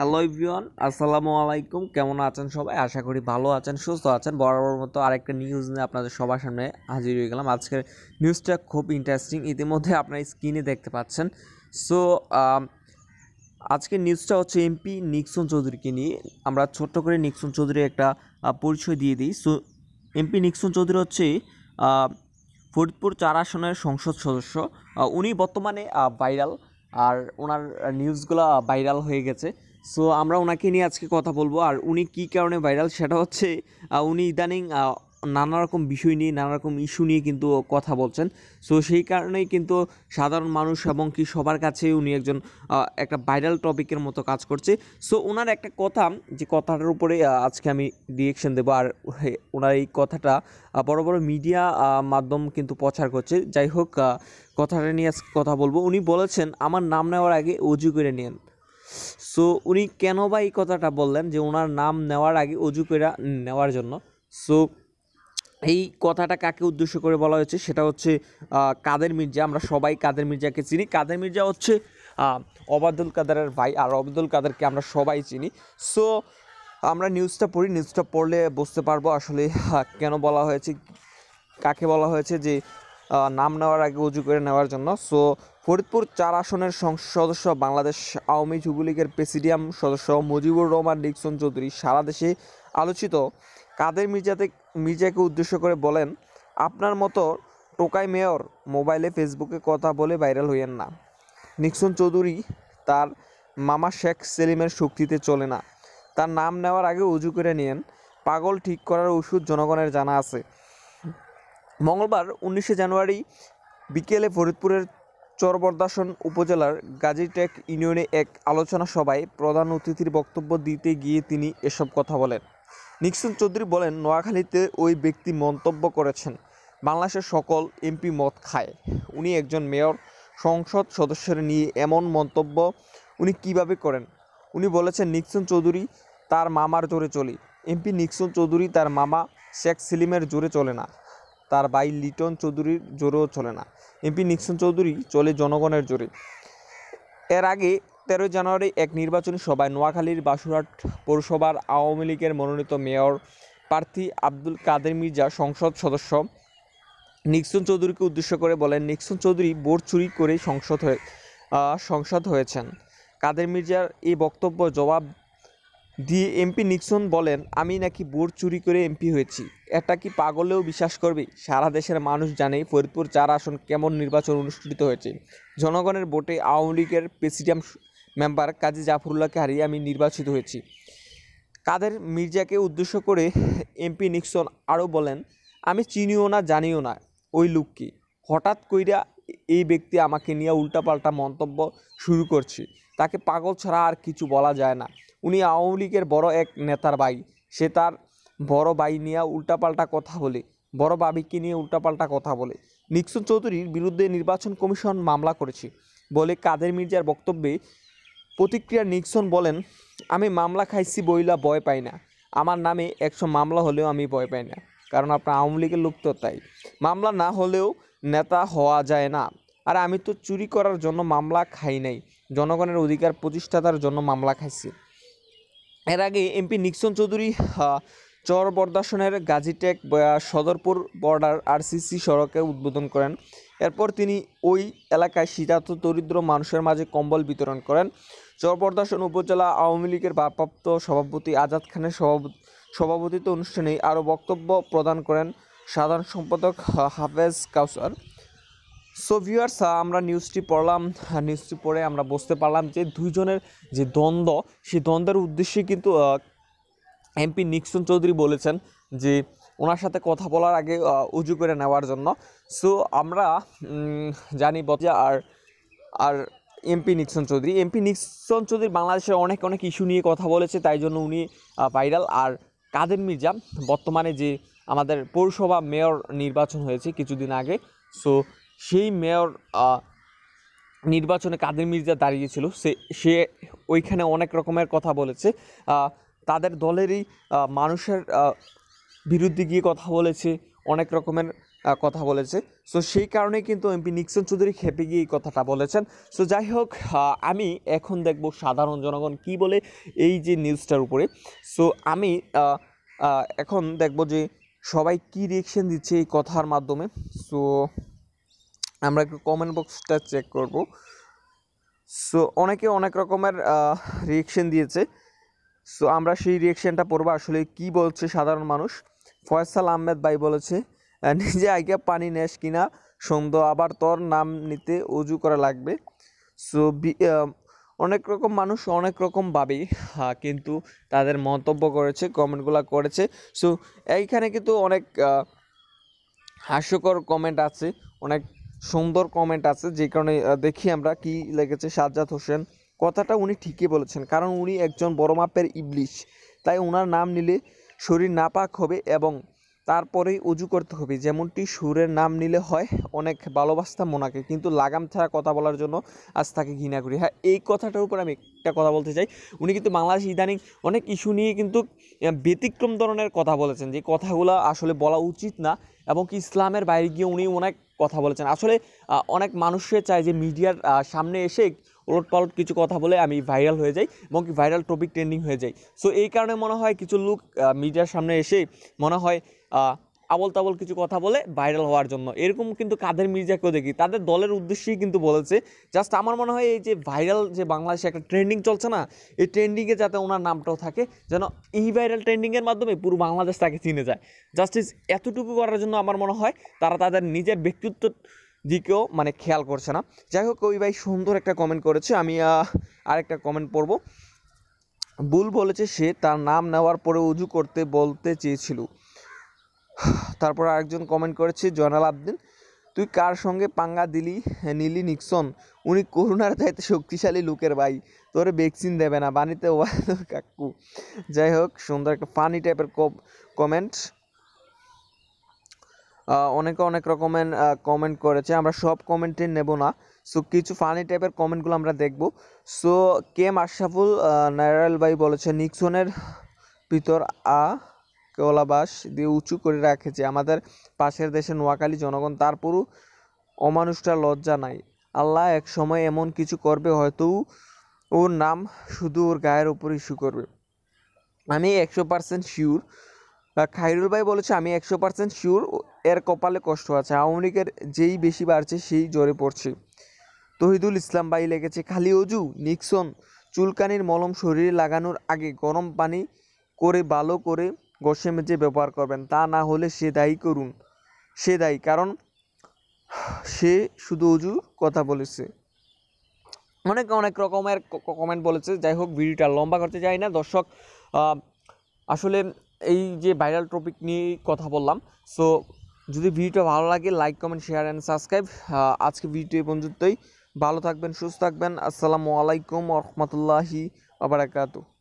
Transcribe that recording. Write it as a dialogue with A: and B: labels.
A: hello Evion আসসালামু আলাইকুম কেমন আছেন সবাই আশা করি ভালো আছেন সুস্থ আছেন বরাবর মতো আরেকটা নিউজ নিয়ে আপনাদের সবার সামনে হাজির হয়ে গেলাম আজকের নিউজটা খুব ইন্টারেস্টিং ইতিমধ্যে আপনার স্ক্রিনে দেখতে পাচ্ছেন সো আজকের নিউজটা হচ্ছে এমপি নিক্সন চৌধুরীকে নিয়ে আমরা ছোট্ট করে নিক্সন চৌধুরী একটা পরিচয় দিয়ে দিই সো এমপি নিক্সন চৌধুরী হচ্ছে ফরিদপুর চার আসনের সংসদ সদস্য উনি বর্তমানে ভাইরাল আর ওনার নিউজগুলো ভাইরাল হয়ে গেছে সো আমরা ওনাকে নিয়ে আজকে কথা বলবো আর উনি কি কারণে ভাইরাল সেটা হচ্ছে উনি ইদানিং নানা রকম বিষয় নিয়ে নানা রকম ইস্যু নিয়ে কিন্তু কথা বলছেন সো সেই কারণেই কিন্তু সাধারণ মানুষ এবং কি সবার কাছে উনি একজন একটা ভাইরাল টপিকের মতো কাজ করছে সো ওনার একটা কথা যে কথাটার উপরে আজকে আমি রিয়েকশন দেবো আর ওনার এই কথাটা বড় বড় মিডিয়া মাধ্যম কিন্তু প্রচার করছে যাই হোক কথাটা নিয়ে আজকে কথা বলবো উনি বলেছেন আমার নাম নেওয়ার আগে অজু করে নেন সো উনি কেন বা এই কথাটা বললেন যে ওনার নাম নেওয়ার আগে অজু করে নেওয়ার জন্য সো এই কথাটা কাকে উদ্দেশ্য করে বলা হয়েছে সেটা হচ্ছে কাদের মির্জা আমরা সবাই কাদের মির্জাকে চিনি কাদের মির্জা হচ্ছে অবাদুল কাদারের ভাই আর অবাদুল কাদেরকে আমরা সবাই চিনি সো আমরা নিউজটা পড়ি নিউজটা পড়লে বুঝতে পারবো আসলে কেন বলা হয়েছে কাকে বলা হয়েছে যে নাম নেওয়ার আগে উজু করে নেওয়ার জন্য সো ফরিদপুর চার আসনের সদস্য বাংলাদেশ আওয়ামী যুবলীগের প্রেসিডিয়াম সদস্য মুজিবুর রহমান নিক্সন চৌধুরী সারা দেশে আলোচিত কাদের মির্জাতে মির্জাকে উদ্দেশ্য করে বলেন আপনার মতো টোকাই মেয়র মোবাইলে ফেসবুকে কথা বলে ভাইরাল হইয়েন না নিক্সন চৌধুরী তার মামা শেখ সেলিমের শক্তিতে চলে না তার নাম নেওয়ার আগে উজু করে নিয়েন পাগল ঠিক করার ওষুধ জনগণের জানা আছে মঙ্গলবার উনিশে জানুয়ারি বিকেলে ফরিদপুরের চরবরদাসন উপজেলার গাজীটেক ইউনিয়নে এক আলোচনা সভায় প্রধান অতিথির বক্তব্য দিতে গিয়ে তিনি এসব কথা বলেন নিক্সন চৌধুরী বলেন নোয়াখালীতে ওই ব্যক্তি মন্তব্য করেছেন বাংলাদেশের সকল এমপি মদ খায় উনি একজন মেয়র সংসদ সদস্যের নিয়ে এমন মন্তব্য উনি কিভাবে করেন উনি বলেছেন নিক্সন চৌধুরী তার মামার জোরে চলি এমপি নিক্সন চৌধুরী তার মামা শেখ সেলিমের জোরে চলে না তার ভাই লিটন চৌধুরীর জোরেও চলে না এমপি নিক্সন চৌধুরী চলে জনগণের জোরে এর আগে তেরোই জানুয়ারি এক নির্বাচনী সভায় নোয়াখালীর বাসুরহাট পৌরসভার আওয়ামী লীগের মনোনীত মেয়র প্রার্থী আব্দুল কাদের মির্জা সংসদ সদস্য নিক্সন চৌধুরীকে উদ্দেশ্য করে বলেন নিক্সন চৌধুরী বোর্ড চুরি করে সংসদ হয়ে সংসদ হয়েছেন কাদের মির্জার এই বক্তব্য জবাব দিয়ে এমপি নিক্সন বলেন আমি নাকি বোর্ড চুরি করে এমপি হয়েছি এটা কি পাগলেও বিশ্বাস করবে সারা দেশের মানুষ জানে ফরিদপুর চার আসন কেমন নির্বাচন অনুষ্ঠিত হয়েছে জনগণের ভোটে আওয়ামী লীগের প্রেসিডিয়াম মেম্বার কাজী জাফরুল্লাহকে হারিয়ে আমি নির্বাচিত হয়েছি কাদের মির্জাকে উদ্দেশ্য করে এমপি নিক্সন আরও বলেন আমি চিনিও না জানিও না ওই লুককে হঠাৎ কইরা এই ব্যক্তি আমাকে নিয়ে উল্টাপাল্টা মন্তব্য শুরু করছে তাকে পাগল ছাড়া আর কিছু বলা যায় না উনি আওয়ামী লীগের বড় এক নেতার ভাই সে তার বড় ভাই নিয়ে উল্টাপাল্টা কথা বলে বড় বাবিকে নিয়ে উল্টাপাল্টা কথা বলে নিক্সন চৌধুরীর বিরুদ্ধে নির্বাচন কমিশন মামলা করেছে বলে কাদের মির্জার বক্তব্যে প্রতিক্রিয়া নিক্সন বলেন আমি মামলা খাইছি বইলা ভয় পাই না আমার নামে একশো মামলা হলেও আমি ভয় পাই না কারণ আপনার আওয়ামী লীগের লুপ্ত তাই মামলা না হলেও নেতা হওয়া যায় না আর আমি তো চুরি করার জন্য মামলা খাই নাই জনগণের অধিকার প্রতিষ্ঠাতার জন্য মামলা খাইছি এর আগে এমপি নিক্সন চৌধুরী চর বরদাসনের গাজীটেক সদরপুর বর্ডার আরসিসি সড়কে উদ্বোধন করেন এরপর তিনি ওই এলাকায় শীতার্থ দরিদ্র মানুষের মাঝে কম্বল বিতরণ করেন চরবরদাসন উপজেলা আওয়ামী লীগের ভারপ্রাপ্ত সভাপতি আজাদ খানের সভাপতিত্ব অনুষ্ঠানে আরও বক্তব্য প্রদান করেন সাধারণ সম্পাদক হাফেজ কাউসার সো ভিউয়ার্স আমরা নিউজটি পড়লাম নিউজটি পড়ে আমরা বুঝতে পারলাম যে দুইজনের যে দ্বন্দ্ব সেই দ্বন্দ্বের উদ্দেশ্যে কিন্তু এমপি নিক্সন চৌধুরী বলেছেন যে ওনার সাথে কথা বলার আগে উজু করে নেওয়ার জন্য সো আমরা জানি বজা আর আর এমপি নিক্সন চৌধুরী এমপি নিক্সন চৌধুরী বাংলাদেশের অনেক অনেক ইস্যু নিয়ে কথা বলেছে তাই জন্য উনি ভাইরাল আর কাদের মির্জা বর্তমানে যে আমাদের পৌরসভা মেয়র নির্বাচন হয়েছে কিছুদিন আগে সো সেই মেয়র নির্বাচনে কাদের মির্জা দাঁড়িয়েছিল সে সে ওইখানে অনেক রকমের কথা বলেছে তাদের দলেরই মানুষের বিরুদ্ধে গিয়ে কথা বলেছে অনেক রকমের কথা বলেছে সো সেই কারণে কিন্তু এমপি নিক্সন চৌধুরী খেপে গিয়ে এই কথাটা বলেছেন সো যাই হোক আমি এখন দেখব সাধারণ জনগণ কি বলে এই যে নিউজটার উপরে সো আমি এখন দেখব যে সবাই কি রিয়েকশন দিচ্ছে এই কথার মাধ্যমে সো আমরা একটু কমেন্ট বক্সটা চেক করব সো অনেকে অনেক রকমের রিয়েকশন দিয়েছে সো আমরা সেই রিয়েকশনটা পড়বো আসলে কি বলছে সাধারণ মানুষ ফয়সাল আহমেদ ভাই বলেছে নিজে আগে পানি নেস কিনা সন্ধ্য আবার তোর নাম নিতে অজু করা লাগবে সো অনেক রকম মানুষ অনেক রকমভাবেই কিন্তু তাদের মন্তব্য করেছে কমেন্টগুলো করেছে সো এইখানে কিন্তু অনেক হাস্যকর কমেন্ট আছে অনেক সুন্দর কমেন্ট আছে যে কারণে দেখি আমরা কি লেগেছে সাজ্জাদ হোসেন কথাটা উনি ঠিকই বলেছেন কারণ উনি একজন বড় মাপের ইবলিশ তাই ওনার নাম নিলে শরীর নাপাক হবে এবং তারপরেই উজু করতে হবে যেমনটি সুরের নাম নিলে হয় অনেক ভালোবাসতাম মোনাকে কিন্তু লাগাম ছাড়া কথা বলার জন্য আজ তাকে ঘৃণা করি হ্যাঁ এই কথাটার উপর আমি একটা কথা বলতে চাই উনি কিন্তু বাংলাদেশ ইদানিং অনেক ইস্যু নিয়ে কিন্তু ব্যতিক্রম ধরনের কথা বলেছেন যে কথাগুলো আসলে বলা উচিত না এবং কি ইসলামের বাইরে গিয়ে উনি অনেক কথা বলেছেন আসলে অনেক মানুষে চায় যে মিডিয়ার সামনে এসে ওলটপালট কিছু কথা বলে আমি ভাইরাল হয়ে যাই এবং কি ভাইরাল টপিক ট্রেন্ডিং হয়ে যাই সো এই কারণে মনে হয় কিছু লোক মিডিয়ার সামনে এসে মনে হয় আবল তাবল কিছু কথা বলে ভাইরাল হওয়ার জন্য এরকম কিন্তু কাদের মির্জাকেও দেখি তাদের দলের উদ্দেশ্যেই কিন্তু বলেছে জাস্ট আমার মনে হয় এই যে ভাইরাল যে বাংলাদেশে একটা ট্রেন্ডিং চলছে না এই ট্রেন্ডিংয়ে যাতে ওনার নামটাও থাকে যেন এই ভাইরাল ট্রেন্ডিংয়ের মাধ্যমে পুরো বাংলাদেশ তাকে চিনে যায় জাস্টিস এতটুকু করার জন্য আমার মনে হয় তারা তাদের নিজের ব্যক্তিত্ব দিকেও মানে খেয়াল করছে না যাই হোক ওই ভাই সুন্দর একটা কমেন্ট করেছে আমি আরেকটা কমেন্ট পড়ব বুল বলেছে সে তার নাম নেওয়ার পরে উজু করতে বলতে চেয়েছিল তারপর আরেকজন কমেন্ট করেছে জয়নাল আবদিন তুই কার সঙ্গে পাঙ্গা দিলি নিলি নিক্সন উনি করুণার চাইতে শক্তিশালী লোকের ভাই তোরে ভ্যাকসিন দেবে না বানিতে ওয়াদুর কাকু যাই হোক সুন্দর একটা ফানি টাইপের কমেন্ট অনেকে অনেক রকমের কমেন্ট করেছে আমরা সব কমেন্টই নেব না সো কিছু ফানি টাইপের কমেন্টগুলো আমরা দেখব সো কে মাশরাফুল নারায়ল ভাই বলেছে নিক্সনের ভিতর আ কেওলাবাস দিয়ে উঁচু করে রাখেছে আমাদের পাশের দেশে নোয়াখালী জনগণ তারপরও অমানুষটা লজ্জা নাই আল্লাহ এক সময় এমন কিছু করবে হয়তো ওর নাম শুধু ওর গায়ের উপর ইস্যু করবে আমি একশো পার্সেন্ট শিওর খাইরুল ভাই বলেছে আমি একশো পার্সেন্ট শিওর এর কপালে কষ্ট আছে আওয়ামী লীগের যেই বেশি বাড়ছে সেই জ্বরে পড়ছে তহিদুল ইসলাম ভাই লেগেছে খালি অজু নিক্সন চুলকানির মলম শরীরে লাগানোর আগে গরম পানি করে ভালো করে গসে মেজে ব্যবহার করবেন তা না হলে সে দায়ী করুন সে দায়ী কারণ সে শুধু অজু কথা বলেছে অনেক অনেক রকমের কমেন্ট বলেছে যাই হোক ভিডিওটা লম্বা করতে চাই না দর্শক আসলে এই যে ভাইরাল টপিক নিয়েই কথা বললাম সো যদি ভিডিওটা ভালো লাগে like comment share and subscribe আজকে ভিডিও এই পর্যন্তই ভালো থাকবেন সুস্থ থাকবেন আসসালামু আলাইকুম রহমতুল্লাহি আবার